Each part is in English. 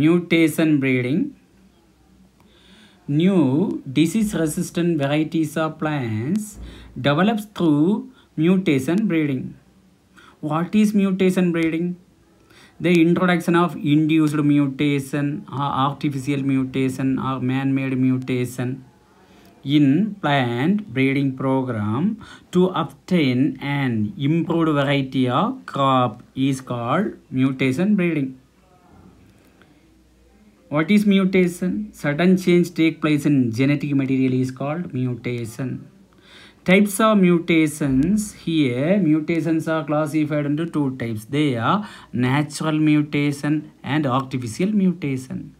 mutation breeding, new disease resistant varieties of plants develops through mutation breeding. What is mutation breeding? The introduction of induced mutation artificial mutation or man-made mutation in plant breeding program to obtain an improved variety of crop is called mutation breeding. What is mutation? Sudden change take place in genetic material is called mutation. Types of mutations here, mutations are classified into two types. They are natural mutation and artificial mutation.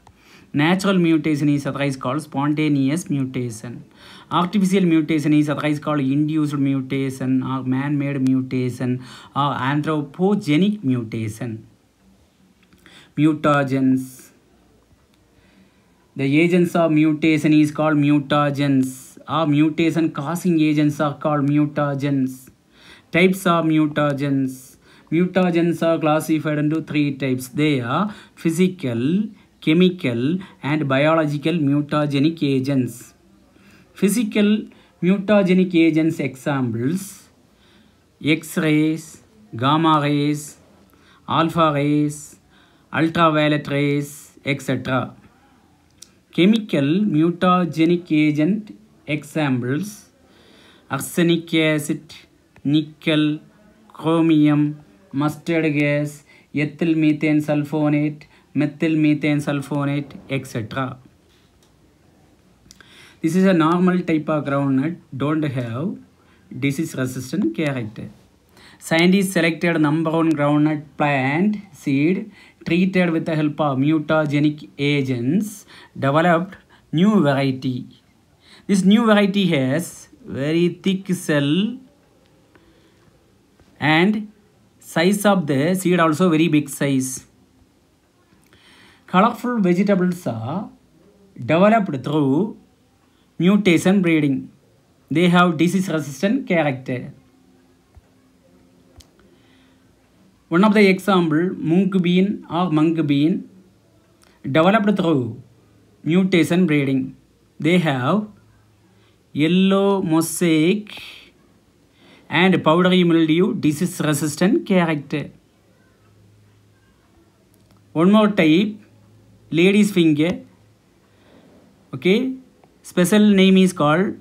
Natural mutation is otherwise called spontaneous mutation. Artificial mutation is otherwise called induced mutation or man-made mutation or anthropogenic mutation. Mutagens the agents of mutation is called mutagens. Or ah, mutation causing agents are called mutagens. Types of mutagens. Mutagens are classified into three types. They are physical, chemical and biological mutagenic agents. Physical mutagenic agents examples. X-rays, gamma rays, alpha rays, ultraviolet rays, etc. Chemical mutagenic agent examples arsenic acid, nickel, chromium, mustard gas, ethyl methane sulfonate, methyl methane sulfonate, etc. This is a normal type of groundnut, don't have disease resistant character. Scientists selected number one groundnut plant seed treated with the help of mutagenic agents developed new variety. This new variety has very thick cell and size of the seed also very big size. Colorful vegetables are developed through mutation breeding. They have disease resistant character. One of the example, bean or bean developed through mutation breeding. They have yellow mosaic and powdery mildew disease resistant character. One more type, lady's finger. Okay, special name is called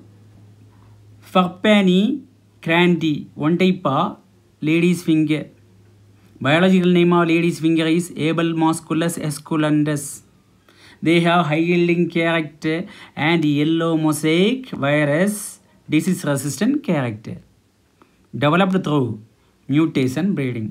Farpani grandi. One type of lady's finger. Biological name of lady's finger is Abel musculus esculentus. They have high yielding character and yellow mosaic virus disease resistant character. Developed through mutation breeding.